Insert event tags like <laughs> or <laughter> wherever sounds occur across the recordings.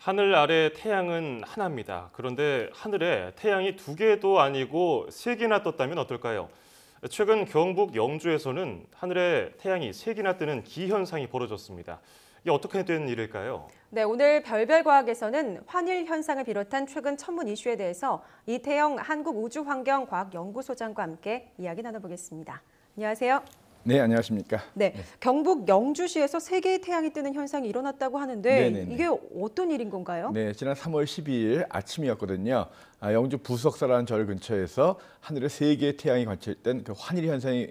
하늘 아래 태양은 하나입니다. 그런데 하늘에 태양이 두 개도 아니고 세 개나 떴다면 어떨까요? 최근 경북 영주에서는 하늘에 태양이 세 개나 뜨는 기현상이 벌어졌습니다. 이게 어떻게 된 일일까요? 네, 오늘 별별과학에서는 환일 현상을 비롯한 최근 천문 이슈에 대해서 이태영 한국우주환경과학연구소장과 함께 이야기 나눠보겠습니다. 안녕하세요. 네, 안녕하십니까. 네, 경북 영주시에서 세 개의 태양이 뜨는 현상이 일어났다고 하는데 네네네. 네, 네. 이게 어떤 일인 건가요? 네, 지난 3월 12일 아침이었거든요. 아, 영주 부석사라는 절 근처에서 하늘에 세 개의 태양이 관측된 그 환일 현상이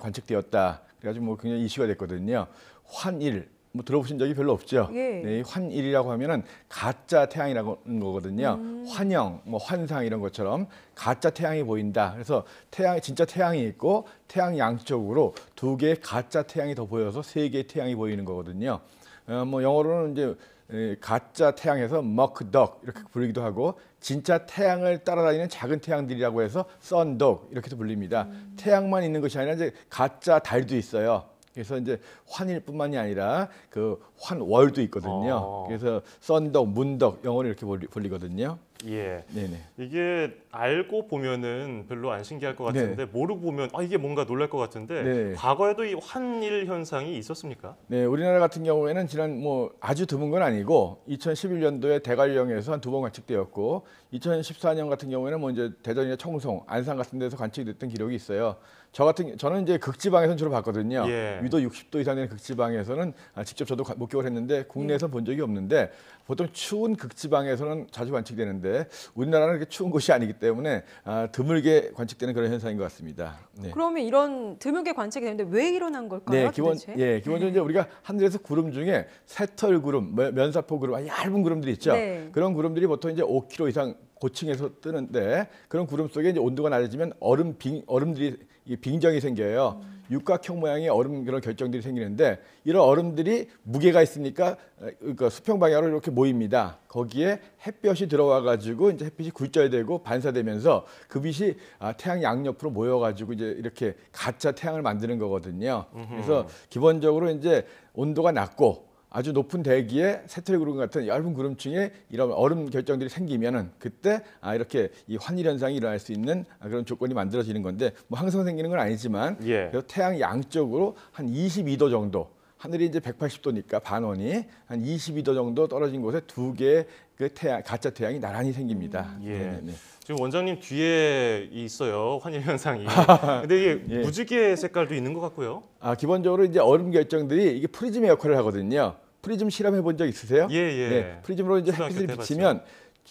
관측되었다. 그래가지고 뭐 굉장히 이슈가 됐거든요. 환일 뭐 들어보신 적이 별로 없죠. 예. 네, 환일이라고 하면은 가짜 태양이라고 하는 거거든요. 음. 환영, 뭐 환상 이런 것처럼 가짜 태양이 보인다. 그래서 태양 진짜 태양이 있고 태양 양쪽으로 두 개의 가짜 태양이 더 보여서 세 개의 태양이 보이는 거거든요. 어, 뭐 영어로는 이제 가짜 태양에서 먹덕 이렇게 부르기도 하고 진짜 태양을 따라다니는 작은 태양들이라고 해서 썬덕 이렇게도 불립니다. 음. 태양만 있는 것이 아니라 이제 가짜 달도 있어요. 그래서 이제 환일뿐만이 아니라 그 환월도 있거든요. 어. 그래서 썬덕, 문덕 영어로 이렇게 불리거든요. 예. 네네. 이게 알고 보면은 별로 안 신기할 것 네. 같은데 모르고 보면 아 이게 뭔가 놀랄 것 같은데 네. 과거에도 이 환일 현상이 있었습니까? 네, 우리나라 같은 경우에는 지난 뭐 아주 드문 건 아니고 2011년도에 대관령에서 한 두 번 관측되었고 2014년 같은 경우에는 뭐 이제 대전이나 청송, 안산 같은 데서 관측됐던 기록이 있어요. 저 같은 저는 이제 극지방에서 주로 봤거든요. 예. 위도 60도 이상 되는 극지방에서는 직접 저도 목격을 했는데 국내에서 본 적이 없는데 보통 추운 극지방에서는 자주 관측되는데 우리나라는 이렇게 추운 곳이 아니기 때문에 아, 드물게 관측되는 그런 현상인 것 같습니다. 네. 그러면 이런 드물게 관측이 되는데 왜 일어난 걸까요? 네, 기본 예, 기본적으로 이제 우리가 하늘에서 구름 중에 새털 구름, 뭐 면사포 구름, 얇은 구름들이 있죠. 네. 그런 구름들이 보통 이제 5km 이상 고층에서 뜨는데 그런 구름 속에 이제 온도가 낮아지면 얼음 빙 얼음들이 빙정이 생겨요. 음. 육각형 모양의 얼음 그런 결정들이 생기는데 이런 얼음들이 무게가 있으니까 어, 그러니까 수평 방향으로 이렇게 모입니다. 거기에 햇볕이 들어와 가지고 이제 햇빛이 굴절되고 반사되면서 그 빛이 아, 태양 양옆으로 모여 가지고 이제 이렇게 가짜 태양을 만드는 거거든요. 그래서 기본적으로 이제 온도가 낮고 아주 높은 대기에 세트리 구름 같은 얇은 구름층에 이런 얼음 결정들이 생기면은 그때 아 이렇게 이 환일 현상이 일어날 수 있는 그런 조건이 만들어지는 건데 뭐 항상 생기는 건 아니지만 예. 태양 양쪽으로 한 22도 정도 하늘이 이제 180도니까 반원이 한 22도 정도 떨어진 곳에 두 개의 그 태양, 가짜 태양이 나란히 생깁니다. 음, 예. 네네네. 네, 네. 지금 원장님 뒤에 있어요 환일 현상이. <laughs> 근데 이게 예. 무지개 색깔도 있는 것 같고요. 아 기본적으로 이제 얼음 결정들이 이게 프리즘의 역할을 하거든요. 프리즘 실험해 본 적 있으세요? 예, 예. 네, 프리즘으로 이제 햇빛을 비치면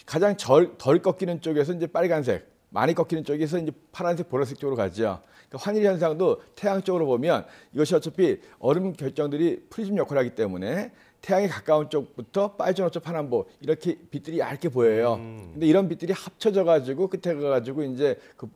가장 절, 덜 꺾이는 쪽에서 이제 빨간색, 많이 꺾이는 쪽에서 이제 파란색, 보라색 쪽으로 가죠. 그러니까 환일 현상도 태양 쪽으로 보면 이것이 어차피 얼음 결정들이 프리즘 역할을 하기 때문에 태양에 가까운 쪽부터 빨주노초 파남보 이렇게 빛들이 얇게 보여요. 음. 근데 이런 빛들이 합쳐져 가지고 끝에 가 가지고 이제 그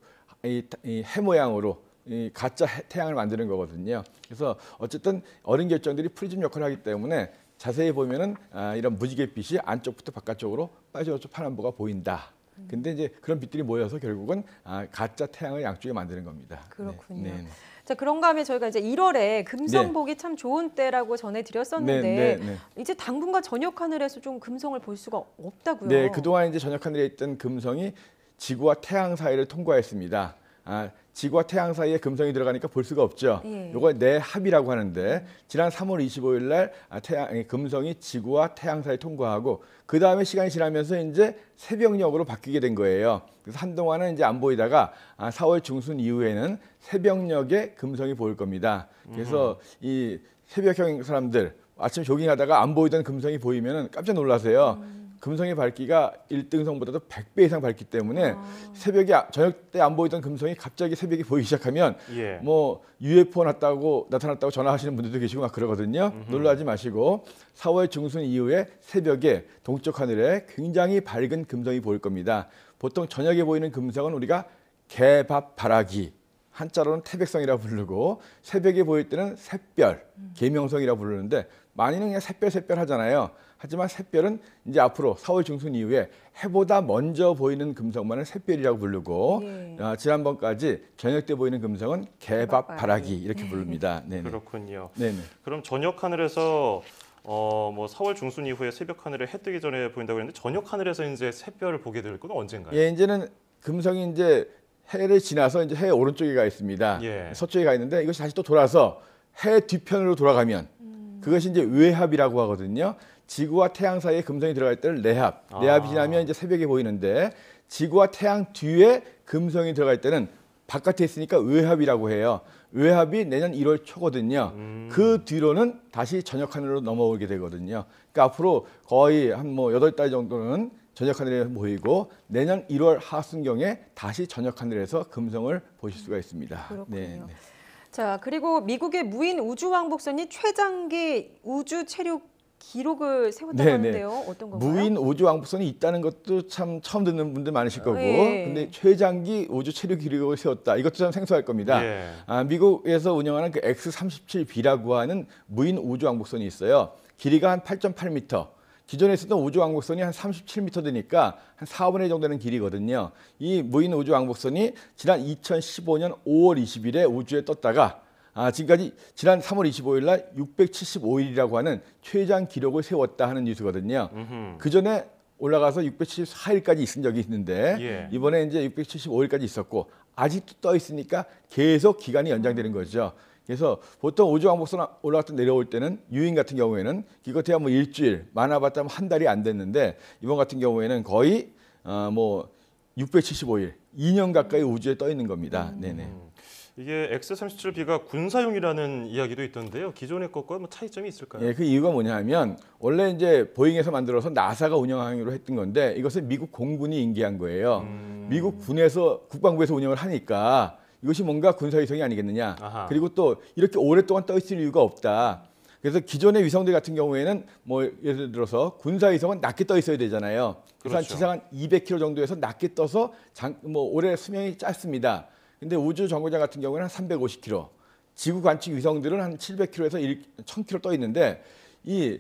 이해 이 모양으로 이 가짜 해, 태양을 만드는 거거든요. 그래서 어쨌든 얼음 결정들이 프리즘 역할을 하기 때문에 자세히 보면은 아, 이런 무지갯빛이 안쪽부터 바깥쪽으로 빨주노초 파남보가 보인다. 근데 이제 그런 빛들이 모여서 결국은 아, 가짜 태양을 양쪽에 만드는 겁니다. 네. 그렇군요. 네, 네. 자 그런가 하면 저희가 이제 1월에 금성복이 네. 참 좋은 때라고 전해드렸었는데 네, 네, 이제 당분간 저녁 하늘에서 좀 금성을 볼 수가 없다고요. 네, 그동안 이제 저녁 하늘에 있던 금성이 지구와 태양 사이를 통과했습니다. 아, 지구와 태양 사이에 금성이 들어가니까 볼 수가 없죠. 예. 이거 내합이라고 하는데 지난 3월 25일 날 아, 태양 금성이 지구와 태양 사이 통과하고 그 다음에 시간이 지나면서 이제 새벽녘으로 바뀌게 된 거예요. 그래서 한동안은 이제 안 보이다가 아, 4월 중순 이후에는 새벽녘에 금성이 보일 겁니다. 그래서 음. 이 새벽형 사람들 아침 조깅하다가 안 보이던 금성이 보이면 깜짝 놀라세요. 음. 금성의 밝기가 1등성보다도1 0 0배 이상 밝기 때문에 아. 새벽에 아, 저녁 때 안 보이던 금성이 갑자기 새벽에 보이기 시작하면 예. 뭐 UFO 났다고 나타났다고 전화하시는 분들도 계시고 막 그러거든요. 음흠. 놀라지 마시고 4월 중순 이후에 새벽에 동쪽 하늘에 굉장히 밝은 금성이 보일 겁니다. 보통 저녁에 보이는 금성은 우리가 개밥바라기 한자로는 태백성이라 부르고 새벽에 보일 때는 샛별, 계명성이라 음. 부르는데 많이는 그냥 샛별 샛별 하잖아요. 하지만 샛별은 이제 앞으로 4월 중순 이후에 해보다 먼저 보이는 금성만을 샛별이라고 부르고 예. 아, 지난번까지 저녁 때 보이는 금성은 개밥바라기 이렇게 네. 부릅니다. 네네. 그렇군요. 네네. 그럼 저녁 하늘에서 어뭐 4월 중순 이후에 새벽 하늘에 해 뜨기 전에 보인다고 했는데 저녁 하늘에서 이제 샛별을 보게 될 건 언젠가요? 예, 이제는 금성이 이제 해를 지나서 이제 해 오른쪽에 가 있습니다. 예. 서쪽에 가 있는데 이것이 다시 또 돌아서 해 뒤편으로 돌아가면 그것이 이제 외합이라고 하거든요. 지구와 태양 사이에 금성이 들어갈 때는 내합. 아. 내합이 지나면 이제 새벽에 보이는데 지구와 태양 뒤에 금성이 들어갈 때는 바깥에 있으니까 외합이라고 해요. 외합이 내년 1월 초거든요. 음. 그 뒤로는 다시 저녁 하늘로 넘어오게 되거든요. 그러니까 앞으로 거의 한 뭐8달 정도는 저녁 하늘에 모이고 내년 1월 하순경에 다시 저녁 하늘에서 금성을 보실 수가 있습니다. 그렇군요. 네. 네. 자, 그리고 미국의 무인 우주 왕복선이 최장기 우주 체류 기록을 세웠다고 네네. 하는데요. 어떤 건가요? 무인 우주 왕복선이 있다는 것도 참 처음 듣는 분들 많으실 거고, 예. 근데 최장기 우주 체류 기록을 세웠다. 이것도 참 생소할 겁니다. 예. 아, 미국에서 운영하는 그 X-37B라고 하는 무인 우주 왕복선이 있어요. 길이가 한 8.8m, 기존에 있었던 우주 왕복선이 한 37m 되니까 한 4분의 1 정도 되는 길이거든요. 이 무인 우주 왕복선이 지난 2015년 5월 20일에 우주에 떴다가 아, 지금까지 지난 3월 25일 날 675일이라고 하는 최장 기록을 세웠다 하는 뉴스거든요. 그 전에 올라가서 674일까지 있은 적이 있는데 예. 이번에 이제 675일까지 있었고 아직도 떠 있으니까 계속 기간이 연장되는 거죠. 그래서 보통 오주 왕복선 올라갔다 내려올 때는 유인 같은 경우에는 기껏해야 뭐 일주일, 많아봤자 한 달이 안 됐는데 이번 같은 경우에는 거의 어, 뭐 675일, 2년 가까이 우주에 떠 있는 겁니다. 음. 네네. 이게 X-37B가 군사용이라는 이야기도 있던데요. 기존의 것과 뭐 차이점이 있을까요? 예, 그 이유가 뭐냐하면 원래 이제 보잉에서 만들어서 나사가 운영하기로 했던 건데 이것은 미국 공군이 인계한 거예요. 음... 미국 군에서 국방부에서 운영을 하니까 이것이 뭔가 군사위성이 아니겠느냐. 아하. 그리고 또 이렇게 오랫동안 떠 있을 이유가 없다. 그래서 기존의 위성들 같은 경우에는 뭐 예를 들어서 군사위성은 낮게 떠 있어야 되잖아요. 그래서 그렇죠. 지상 한 200km 정도에서 낮게 떠서 장, 뭐 올해 수명이 짧습니다. 근데 우주 정거장 같은 경우는 에한 350km, 지구 관측 위성들은 한 700km에서 1000km 떠 있는데 이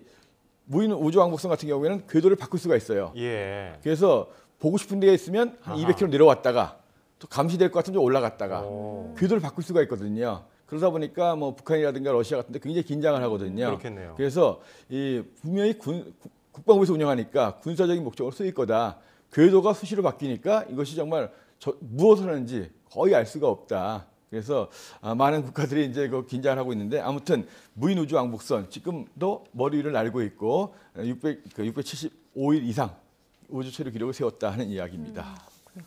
무인 우주 왕복선 같은 경우에는 궤도를 바꿀 수가 있어요. 예. 그래서 보고 싶은 데가 있으면 한 200km 내려왔다가 또 감시될 것 같으면 올라갔다가 오. 어. 궤도를 바꿀 수가 있거든요. 그러다 보니까 뭐 북한이라든가 러시아 같은데 굉장히 긴장을 하거든요. 그렇겠네요. 그래서 이 분명히 군, 국방부에서 운영하니까 군사적인 목적으로 쓰일 거다. 궤도가 수시로 바뀌니까 이것이 정말 저, 무엇을 하는지 거의 알 수가 없다. 그래서 아, 많은 국가들이 이제 그 긴장을 하고 있는데 아무튼 무인 우주 왕복선 지금도 머리 위를 날고 있고 600, 그 675일 이상 우주 체류 기록을 세웠다 하는 이야기입니다. 음,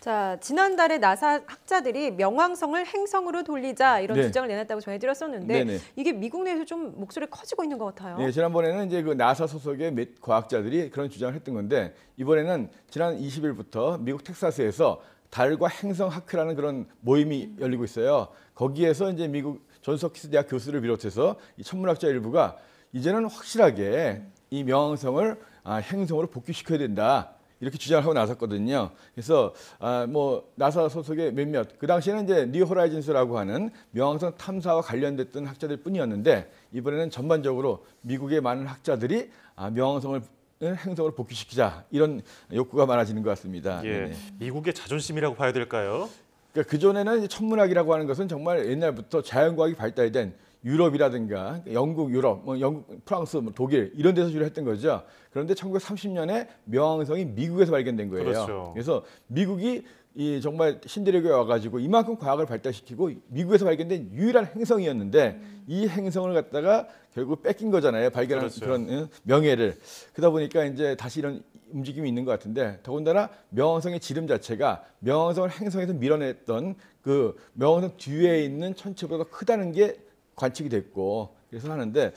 자, 지난달에 나사 학자들이 명왕성을 행성으로 돌리자 이런 네. 주장을 내놨다고 전해드렸었는데 네네. 이게 미국 내에서 좀 목소리 커지고 있는 것 같아요. 네, 지난번에는 이제 그 나사 소속의 몇 과학자들이 그런 주장을 했던 건데 이번에는 지난 20일부터 미국 텍사스에서 달과 행성 하크라는 그런 모임이 열리고 있어요. 거기에서 이제 미국 존스홉스 대학 교수를 비롯해서 이 천문학자 일부가 이제는 확실하게 이 명왕성을 아, 행성으로 복귀시켜야 된다. 이렇게 주장하고 을 나섰거든요. 그래서 아, 뭐 나사 소속의 몇몇 그 당시에는 이제 뉴 호라이즌스라고 하는 명왕성 탐사와 관련됐던 학자들 뿐이었는데 이번에는 전반적으로 미국의 많은 학자들이 아, 명왕성을 행성을 복귀시키자 이런 욕구가 많아지는 것 같습니다. 예, 미국의 자존심이라고 봐야 될까요? 그러니까 그 전에는 천문학이라고 하는 것은 정말 옛날부터 자연과학이 발달된 유럽이라든가 영국, 유럽, 뭐 영국, 프랑스, 뭐 독일 이런 데서 주로 했던 거죠. 그런데 1930년에 명왕성이 미국에서 발견된 거예요. 그렇죠. 그래서 미국이 이 정말 신들륙에 와가지고 이만큼 과학을 발달시키고 미국에서 발견된 유일한 행성이었는데 음. 이 행성을 갖다가 결국 뺏긴 거잖아요. 발견한 그렇죠. 그런 명예를. 그러다 보니까 이제 다시 이런 움직임이 있는 것 같은데 더군다나 명왕성의 지름 자체가 명왕성을 행성에서 밀어냈던 그 명왕성 뒤에 있는 천체보다 크다는 게 관측이 됐고 그래서 하는데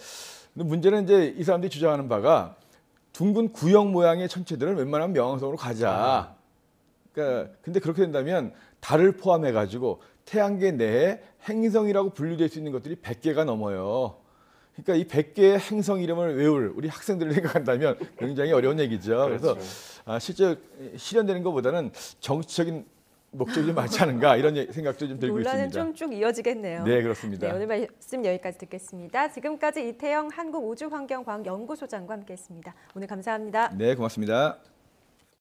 문제는 이제 이 사람들이 주장하는 바가 둥근 구형 모양의 천체들을 웬만하면 명왕성으로 가자. 아. 그러니까 근데 그렇게 된다면 달을 포함해 가지고 태양계 내에 행성이라고 분류될 수 있는 것들이 100개가 넘어요. 그러니까 이 100개의 행성 이름을 외울 우리 학생들을 <laughs> 생각한다면 굉장히 어려운 얘기죠. 그래서 그렇죠. 아, 실제 실현되는 것보다는 정치적인 목적이 많지 않은가 이런 예, 생각도 좀 들고 논란은 있습니다. 논란은 좀쭉 이어지겠네요. 네, 그렇습니다. 네, 오늘 말씀 여기까지 듣겠습니다. 지금까지 이태영 한국우주환경과학연구소장과 함께했습니다. 오늘 감사합니다. 네, 고맙습니다.